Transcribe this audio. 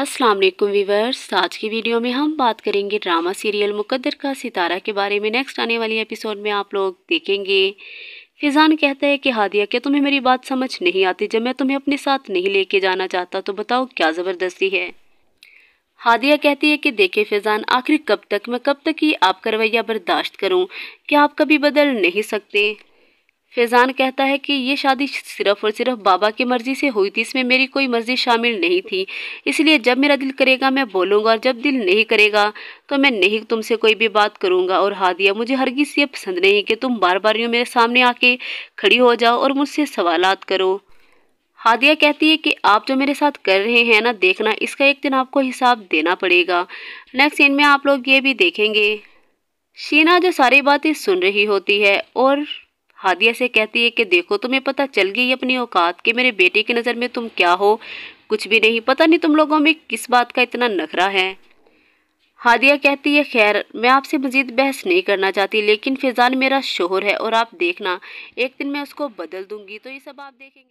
अस्सलाम वालेकुम वीवर्स आज की वीडियो में हम बात करेंगे ड्रामा सीरियल मुकद्दर का सितारा के बारे में नेक्स्ट आने वाली एपिसोड में आप लोग देखेंगे फिजान कहता है कि हादिया क्या तुम्हें मेरी बात समझ नहीं आती जब मैं तुम्हें अपने साथ नहीं लेके जाना चाहता तो बताओ क्या ज़बरदस्ती है हादिया कहती है कि देखे फिजान आखिर कब तक मैं कब तक ही आपका रवैया बर्दाश्त करूं क्या आप कभी बदल नहीं सकते फैज़ान कहता है कि ये शादी सिर्फ और सिर्फ बाबा की मर्ज़ी से हुई थी इसमें मेरी कोई मर्ज़ी शामिल नहीं थी इसलिए जब मेरा दिल करेगा मैं बोलूँगा और जब दिल नहीं करेगा तो मैं नहीं तुमसे कोई भी बात करूँगा और हादिया मुझे हरगिज़ ये पसंद नहीं कि तुम बार बार यूँ मेरे सामने आके खड़ी हो जाओ और मुझसे सवाल करो हादिया कहती है कि आप जो मेरे साथ कर रहे हैं ना देखना इसका एक दिन आपको हिसाब देना पड़ेगा नेक्स्ट सीन में आप लोग ये भी देखेंगे शीना जो सारी बातें सुन रही होती है और हादिया से कहती है कि देखो तुम्हें पता चल गई अपनी औकात कि मेरे बेटे की नज़र में तुम क्या हो कुछ भी नहीं पता नहीं तुम लोगों में किस बात का इतना नखरा है हादिया कहती है खैर मैं आपसे मज़ीद बहस नहीं करना चाहती लेकिन फिजान मेरा शोहर है और आप देखना एक दिन मैं उसको बदल दूंगी तो ये सब आप देखेंगे